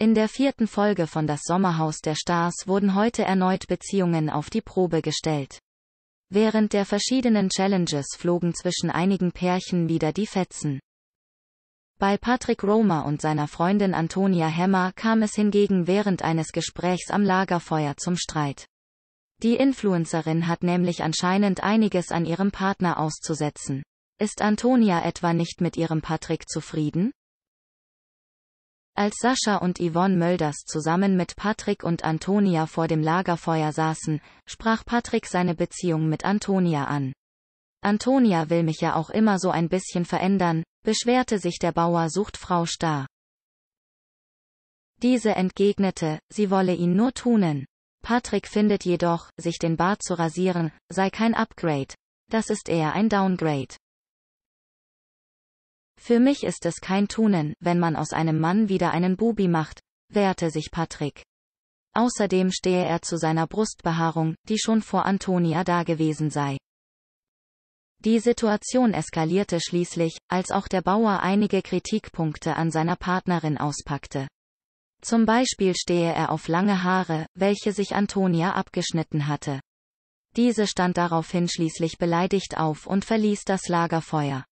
In der vierten Folge von Das Sommerhaus der Stars wurden heute erneut Beziehungen auf die Probe gestellt. Während der verschiedenen Challenges flogen zwischen einigen Pärchen wieder die Fetzen. Bei Patrick Romer und seiner Freundin Antonia Hemmer kam es hingegen während eines Gesprächs am Lagerfeuer zum Streit. Die Influencerin hat nämlich anscheinend einiges an ihrem Partner auszusetzen. Ist Antonia etwa nicht mit ihrem Patrick zufrieden? Als Sascha und Yvonne Mölders zusammen mit Patrick und Antonia vor dem Lagerfeuer saßen, sprach Patrick seine Beziehung mit Antonia an. Antonia will mich ja auch immer so ein bisschen verändern, beschwerte sich der Bauer sucht Frau Starr. Diese entgegnete, sie wolle ihn nur tunen. Patrick findet jedoch, sich den Bart zu rasieren, sei kein Upgrade. Das ist eher ein Downgrade. Für mich ist es kein Tunen, wenn man aus einem Mann wieder einen Bubi macht, wehrte sich Patrick. Außerdem stehe er zu seiner Brustbehaarung, die schon vor Antonia dagewesen sei. Die Situation eskalierte schließlich, als auch der Bauer einige Kritikpunkte an seiner Partnerin auspackte. Zum Beispiel stehe er auf lange Haare, welche sich Antonia abgeschnitten hatte. Diese stand daraufhin schließlich beleidigt auf und verließ das Lagerfeuer.